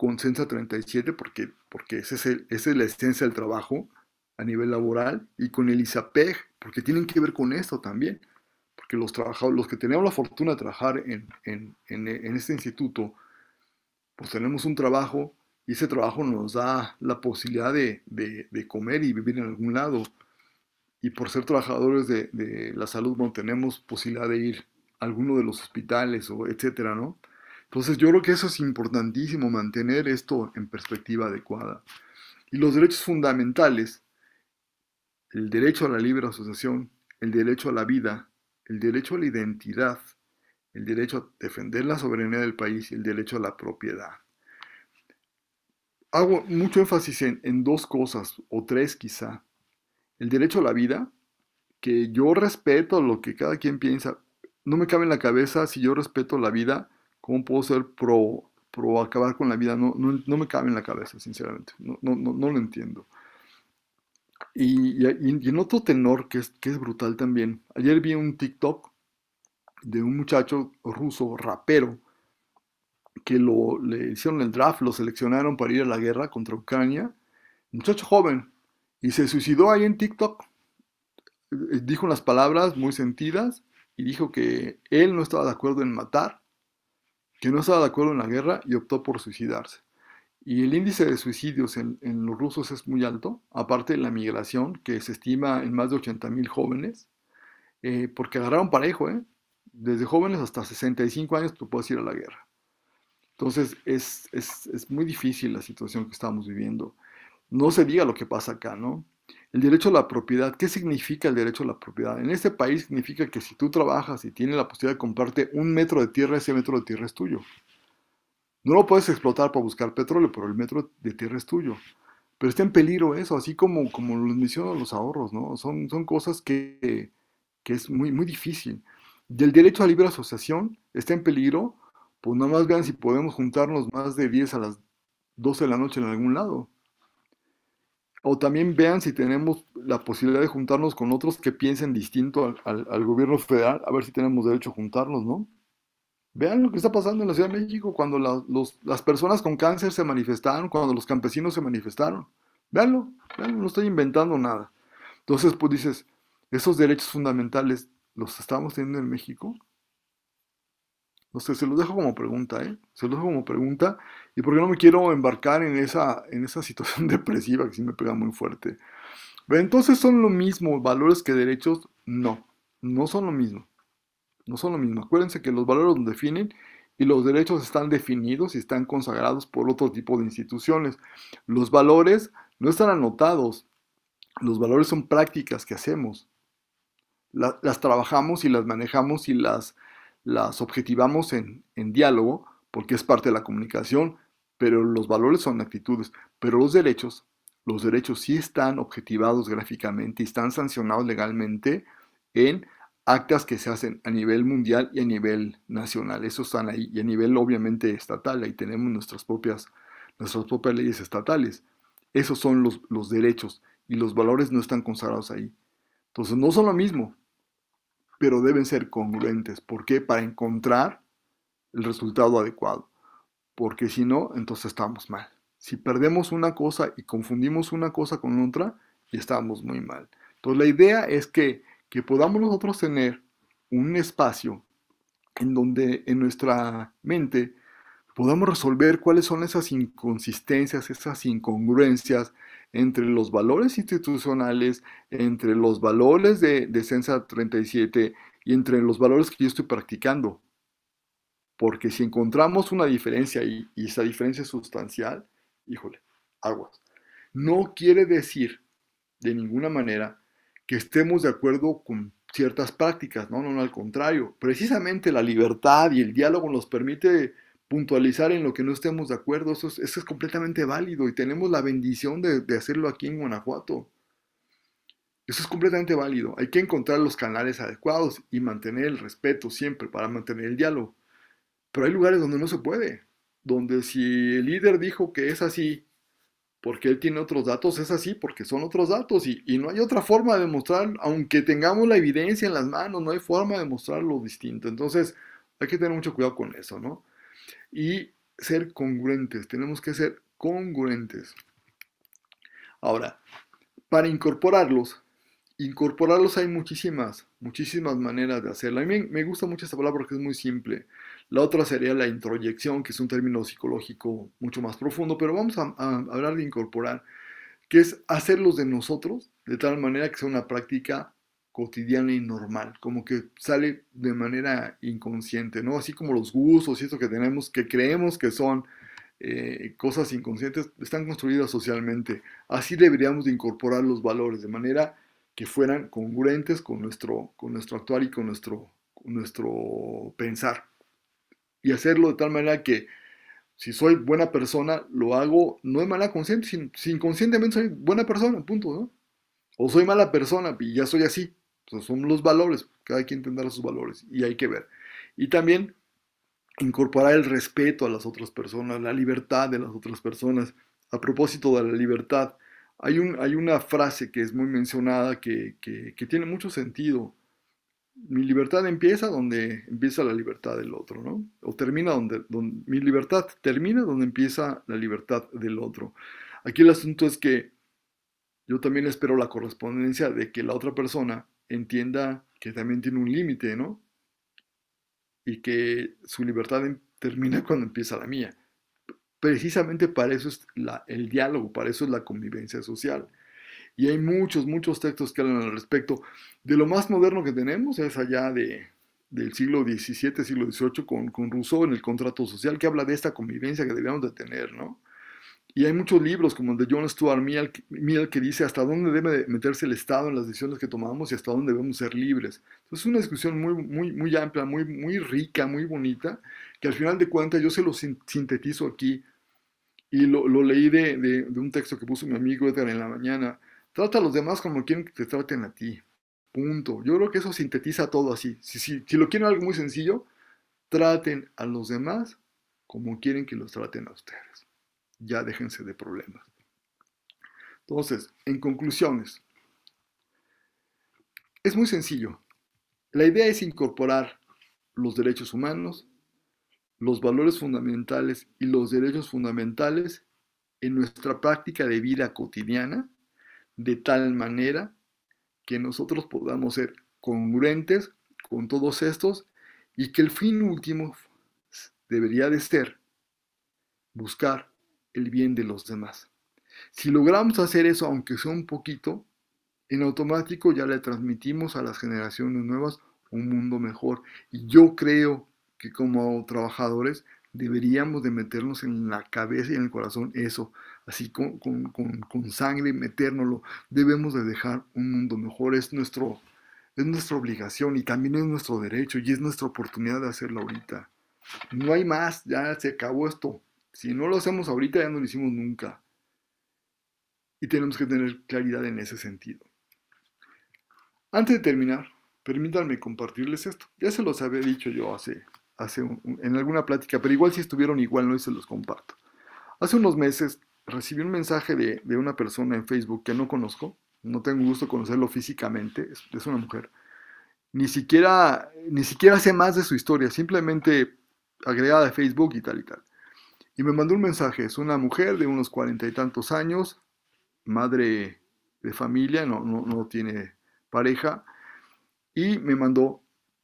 Speaker 1: Consensa 37 porque, porque es esa es la esencia del trabajo a nivel laboral y con el ISAPEG porque tienen que ver con esto también. Porque los, trabajadores, los que tenemos la fortuna de trabajar en, este instituto, pues tenemos un trabajo y ese trabajo nos da la posibilidad de, comer y vivir en algún lado. Y por ser trabajadores de, la salud, mantenemos tenemos posibilidad de ir a alguno de los hospitales o etcétera, ¿no? Entonces yo creo que eso es importantísimo, mantener esto en perspectiva adecuada. Y los derechos fundamentales, el derecho a la libre asociación, el derecho a la vida, el derecho a la identidad, el derecho a defender la soberanía del país y el derecho a la propiedad. Hago mucho énfasis en, en dos cosas, o tres quizá. El derecho a la vida, que yo respeto lo que cada quien piensa. No me cabe en la cabeza si yo respeto la vida ¿Cómo puedo ser pro, pro acabar con la vida? No, no, me cabe en la cabeza, sinceramente. No, lo entiendo. Y, en otro tenor que es, que es brutal también. Ayer vi un TikTok de un muchacho ruso, rapero, que lo, le hicieron el draft, lo seleccionaron para ir a la guerra contra Ucrania. Muchacho joven. Y se suicidó ahí en TikTok. Eh, dijo unas palabras muy sentidas y dijo que él no estaba de acuerdo en matar, que no estaba de acuerdo en la guerra y optó por suicidarse. Y el índice de suicidios en, los rusos es muy alto, aparte de la migración, que se estima en más de 80.000 jóvenes, eh, porque agarraron parejo, ¿eh? desde jóvenes hasta 65 años tú puedes ir a la guerra. Entonces es, es muy difícil la situación que estamos viviendo. No se diga lo que pasa acá, ¿no? El derecho a la propiedad, ¿qué significa el derecho a la propiedad? En este país significa que si tú trabajas y tienes la posibilidad de comprarte un metro de tierra, ese metro de tierra es tuyo. No lo puedes explotar para buscar petróleo, pero el metro de tierra es tuyo. Pero está en peligro eso, así como, como los mencionan los ahorros, ¿no? Son, son cosas que, es muy, muy difícil. Y el derecho a libre asociación está en peligro, pues nada más vean si podemos juntarnos más de 10 a las 12 de la noche en algún lado o también vean si tenemos la posibilidad de juntarnos con otros que piensen distinto al, gobierno federal, a ver si tenemos derecho a juntarnos, ¿no? Vean lo que está pasando en la Ciudad de México cuando las personas con cáncer se manifestaron, cuando los campesinos se manifestaron. Veanlo, veanlo, no estoy inventando nada. Entonces, pues dices, esos derechos fundamentales los estamos teniendo en México. No sé, se los dejo como pregunta, ¿eh? Se los dejo como pregunta. Y porque no me quiero embarcar en esa, en esa situación depresiva que sí me pega muy fuerte. Pero entonces son lo mismo, valores que derechos, no. No son lo mismo. No son lo mismo. Acuérdense que los valores los definen y los derechos están definidos y están consagrados por otro tipo de instituciones. Los valores no están anotados. Los valores son prácticas que hacemos. las trabajamos y las manejamos y las las objetivamos en, diálogo, porque es parte de la comunicación, pero los valores son actitudes, pero los derechos, los derechos sí están objetivados gráficamente y están sancionados legalmente en actas que se hacen a nivel mundial y a nivel nacional. Eso están ahí y a nivel obviamente estatal, ahí tenemos nuestras propias, nuestras propias leyes estatales. Esos son los, los derechos y los valores no están consagrados ahí. Entonces no son lo mismo, pero deben ser congruentes. ¿Por qué? Para encontrar el resultado adecuado. Porque si no, entonces estamos mal. Si perdemos una cosa y confundimos una cosa con otra, estamos muy mal. Entonces la idea es que, que podamos nosotros tener un espacio en donde en nuestra mente podamos resolver cuáles son esas inconsistencias, esas incongruencias, entre los valores institucionales, entre los valores de, de Censa 37 y entre los valores que yo estoy practicando. Porque si encontramos una diferencia y, y esa diferencia es sustancial, híjole, aguas. No quiere decir de ninguna manera que estemos de acuerdo con ciertas prácticas, no, no, no, al contrario. Precisamente la libertad y el diálogo nos permite puntualizar en lo que no estemos de acuerdo, eso es, completamente válido y tenemos la bendición de, hacerlo aquí en Guanajuato. Eso es completamente válido. Hay que encontrar los canales adecuados y mantener el respeto siempre para mantener el diálogo. Pero hay lugares donde no se puede, donde si el líder dijo que es así, porque él tiene otros datos, es así porque son otros datos y, y no hay otra forma de mostrar, aunque tengamos la evidencia en las manos, no hay forma de mostrar lo distinto. Entonces hay que tener mucho cuidado con eso, ¿no? y ser congruentes, tenemos que ser congruentes. Ahora, para incorporarlos, incorporarlos hay muchísimas, muchísimas maneras de hacerlo. A mí me gusta mucho esta palabra porque es muy simple. La otra sería la introyección, que es un término psicológico mucho más profundo, pero vamos a, a hablar de incorporar, que es hacerlos de nosotros de tal manera que sea una práctica cotidiana y normal, como que sale de manera inconsciente, ¿no? Así como los gustos y eso que tenemos, que creemos que son eh, cosas inconscientes, están construidas socialmente. Así deberíamos incorporar los valores, de manera que fueran congruentes con nuestro, con nuestro actuar y con nuestro, nuestro pensar. Y hacerlo de tal manera que si soy buena persona, lo hago no de mala consciente, sino inconscientemente soy buena persona, punto, ¿no? O soy mala persona y ya soy así, son los valores, cada quien tendrá sus valores y hay que ver. Y también incorporar el respeto a las otras personas, la libertad de las otras personas. A propósito de la libertad, hay, un, hay una frase que es muy mencionada que, tiene mucho sentido. Mi libertad empieza donde empieza la libertad del otro, ¿no? O termina donde, donde mi libertad termina donde empieza la libertad del otro. Aquí el asunto es que yo también espero la correspondencia de que la otra persona entienda que también tiene un límite, ¿no? Y que su libertad em, termina cuando empieza la mía. Precisamente para eso es el diálogo, para eso es la convivencia social. Y hay muchos, muchos textos que hablan al respecto. De lo más moderno que tenemos es allá de, del siglo XVII, siglo XVIII, con, con Rousseau en el contrato social, que habla de esta convivencia que debíamos de tener, ¿no? Y hay muchos libros como el de John Stuart Mill, que dice hasta dónde debe meterse el Estado en las decisiones que tomamos y hasta dónde debemos ser libres. Entonces es una discusión muy, muy, muy amplia, muy, muy rica, muy bonita, que al final de cuentas yo se lo sintetizo aquí y lo, leí de, de, de, un texto que puso mi amigo Edgar en la mañana. Trata a los demás como quieren que te traten a ti. Punto. Yo creo que eso sintetiza todo así. Si, si, si lo quieren algo muy sencillo, traten a los demás como quieren que los traten a ustedes ya déjense de problemas. Entonces, en conclusiones, es muy sencillo. La idea es incorporar los derechos humanos, los valores fundamentales y los derechos fundamentales en nuestra práctica de vida cotidiana de tal manera que nosotros podamos ser congruentes con todos estos y que el fin último debería de ser buscar el bien de los demás. Si logramos hacer eso, aunque sea un poquito, en automático ya le transmitimos a las generaciones nuevas un mundo mejor. Y yo creo que como trabajadores deberíamos de meternos en la cabeza y en el corazón eso, así con, sangre, metérnoslo. Debemos de dejar un mundo mejor, es, nuestro, es nuestra obligación y también es nuestro derecho y es nuestra oportunidad de hacerlo ahorita. No hay más, ya se acabó esto. Si no lo hacemos ahorita, ya no lo hicimos nunca. Y tenemos que tener claridad en ese sentido. Antes de terminar, permítanme compartirles esto. Ya se los había dicho yo hace, hace en alguna plática, pero igual si estuvieron igual, no se los comparto. Hace unos meses recibí un mensaje de, una persona en Facebook que no conozco, no tengo gusto conocerlo físicamente, es, una mujer. Ni siquiera, ni siquiera sé más de su historia, simplemente agregada de Facebook y tal y tal. Y me mandó un mensaje, es una mujer de unos cuarenta y tantos años, madre de familia, no, tiene pareja, y me mandó,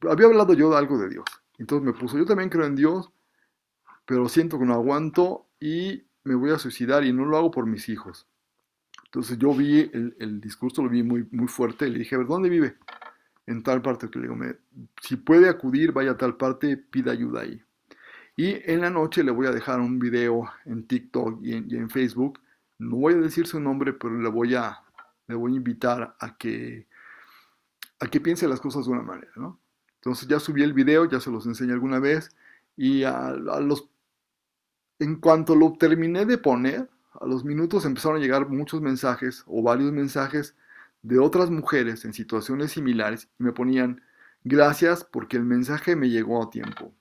Speaker 1: había hablado yo de algo de Dios. Entonces me puso, yo también creo en Dios, pero siento que no aguanto y me voy a suicidar y no lo hago por mis hijos. Entonces yo vi el, discurso, lo vi muy, muy fuerte, le dije, a ver, ¿dónde vive? En tal parte, que le digo, me, si puede acudir, vaya a tal parte, pida ayuda ahí. Y en la noche le voy a dejar un video en TikTok y en, Facebook. No voy a decir su nombre, pero le voy a, le voy a invitar a que, a que piense las cosas de una manera, ¿no? Entonces ya subí el video, ya se los enseñé alguna vez. Y a los, en cuanto lo terminé de poner, a los minutos empezaron a llegar muchos mensajes o varios mensajes de otras mujeres en situaciones similares y me ponían gracias porque el mensaje me llegó a tiempo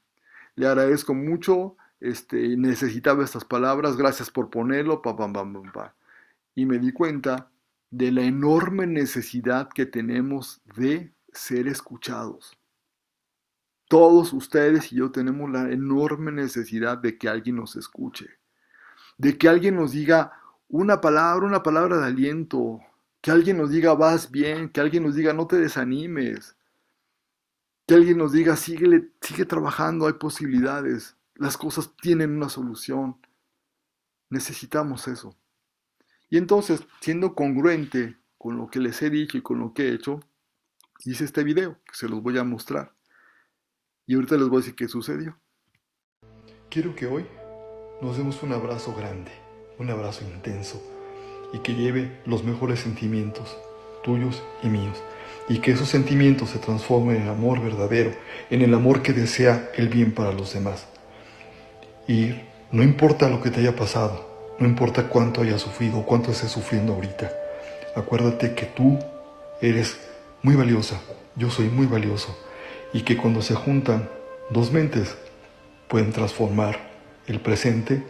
Speaker 1: le agradezco mucho, este, necesitaba estas palabras, gracias por ponerlo, pa, pam, pam, pam, Y me di cuenta de la enorme necesidad que tenemos de ser escuchados. Todos ustedes y yo tenemos la enorme necesidad de que alguien nos escuche, de que alguien nos diga una palabra, una palabra de aliento, que alguien nos diga vas bien, que alguien nos diga no te desanimes, que alguien nos diga, sigue, sigue trabajando, hay posibilidades, las cosas tienen una solución. Necesitamos eso. Y entonces, siendo congruente con lo que les he dicho y con lo que he hecho, hice este video que se los voy a mostrar. Y ahorita les voy a decir qué sucedió. Quiero que hoy nos demos un abrazo grande, un abrazo intenso y que lleve los mejores sentimientos tuyos y míos, y que esos sentimientos se transformen en amor verdadero, en el amor que desea el bien para los demás. Y no importa lo que te haya pasado, no importa cuánto hayas sufrido o cuánto estés sufriendo ahorita, acuérdate que tú eres muy valiosa, yo soy muy valioso, y que cuando se juntan dos mentes pueden transformar el presente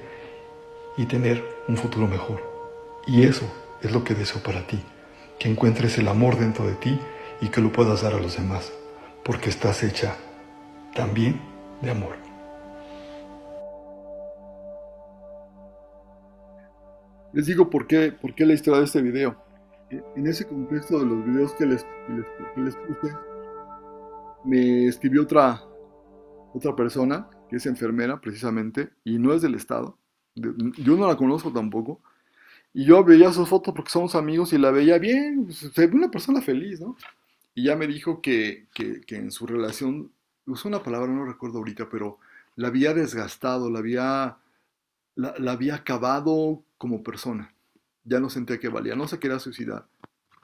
Speaker 1: y tener un futuro mejor. Y eso es lo que deseo para ti que encuentres el amor dentro de ti y que lo puedas dar a los demás, porque estás hecha también de amor. Les digo por qué, por qué la historia de este video. En ese contexto de los videos que les, que les, puse, me escribió otra, otra persona que es enfermera precisamente y no es del Estado. Yo no la conozco tampoco, y yo veía sus fotos porque somos amigos y la veía bien, pues, se una persona feliz, ¿no? Y ya me dijo que, en su relación, usó una palabra, no recuerdo ahorita, pero la había desgastado, la había, la, había acabado como persona. Ya no sentía que valía, no se quería suicidar,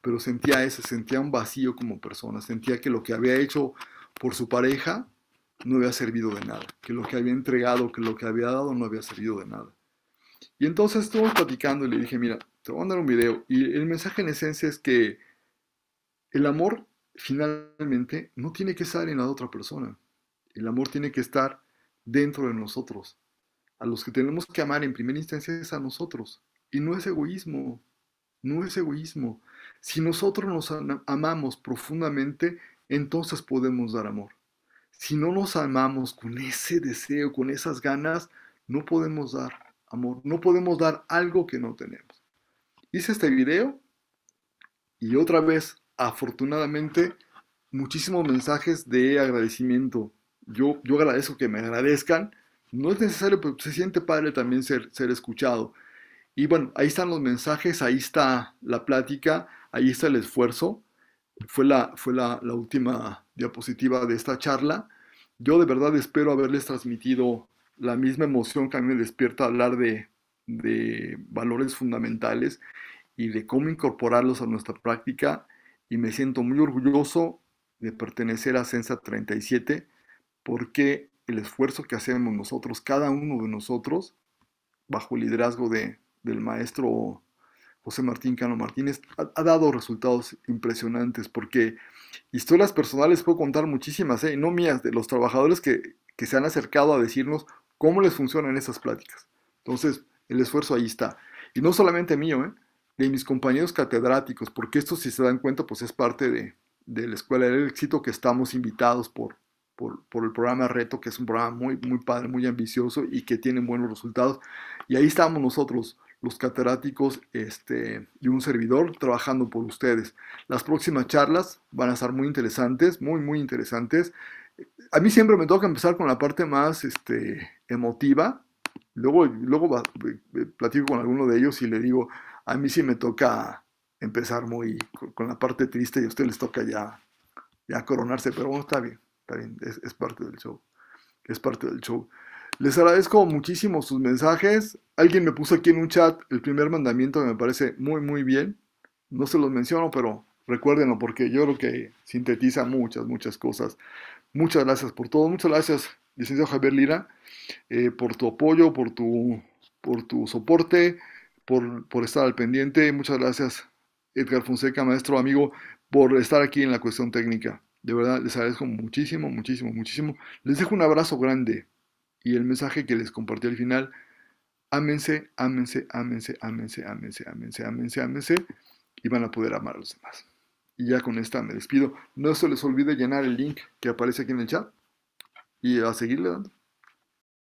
Speaker 1: pero sentía ese, sentía un vacío como persona, sentía que lo que había hecho por su pareja no había servido de nada, que lo que había entregado, que lo que había dado no había servido de nada. Y entonces estuve platicando y le dije, mira, te voy a mandar un video. Y el mensaje en esencia es que el amor finalmente no tiene que estar en la otra persona. El amor tiene que estar dentro de nosotros. A los que tenemos que amar en primera instancia es a nosotros. Y no es egoísmo, no es egoísmo. Si nosotros nos amamos profundamente, entonces podemos dar amor. Si no nos amamos con ese deseo, con esas ganas, no podemos dar amor. No podemos dar algo que no tenemos. Hice este video y otra vez, afortunadamente, muchísimos mensajes de agradecimiento. Yo, yo agradezco que me agradezcan. No es necesario, pero se siente padre también ser, ser escuchado. Y bueno, ahí están los mensajes, ahí está la plática, ahí está el esfuerzo. Fue la, fue la, la última diapositiva de esta charla. Yo de verdad espero haberles transmitido la misma emoción que a mí me despierta hablar de, de valores fundamentales y de cómo incorporarlos a nuestra práctica y me siento muy orgulloso de pertenecer a Sensa 37 porque el esfuerzo que hacemos nosotros, cada uno de nosotros, bajo el liderazgo de, del maestro José Martín Cano Martínez, ha, dado resultados impresionantes porque historias personales puedo contar muchísimas, ¿eh? no mías, de los trabajadores que se han acercado a decirnos, cómo les funcionan esas pláticas. Entonces, el esfuerzo ahí está. Y no solamente mío, ¿eh? de mis compañeros catedráticos, porque esto, si se dan cuenta, pues es parte de, la Escuela del Éxito que estamos invitados por, por, el programa Reto, que es un programa muy, muy padre, muy ambicioso y que tiene buenos resultados. Y ahí estamos nosotros, los catedráticos este, y un servidor trabajando por ustedes. Las próximas charlas van a ser muy interesantes, muy, muy interesantes a mí siempre me toca empezar con la parte más este, emotiva. Luego, luego platico con alguno de ellos y le digo, a mí sí me toca empezar muy con, la parte triste y a usted les toca ya, ya coronarse, pero bueno, está bien, está bien, es, parte del show, es parte del show. Les agradezco muchísimo sus mensajes. Alguien me puso aquí en un chat el primer mandamiento que me parece muy, muy bien. No se los menciono, pero recuérdenlo porque yo creo que sintetiza muchas, muchas cosas. Muchas gracias por todo. Muchas gracias, licenciado Javier Lira, eh, por tu apoyo, por tu, por tu soporte, por, por estar al pendiente. Muchas gracias, Edgar Fonseca, maestro, amigo, por estar aquí en la cuestión técnica. De verdad, les agradezco muchísimo, muchísimo, muchísimo. Les dejo un abrazo grande y el mensaje que les compartí al final. Ámense, ámense, ámense, ámense, ámense, ámense, ámense, ámense y van a poder amar a los demás. Y ya con esta me despido. No se les olvide llenar el link que aparece aquí en el chat y a seguirle dando.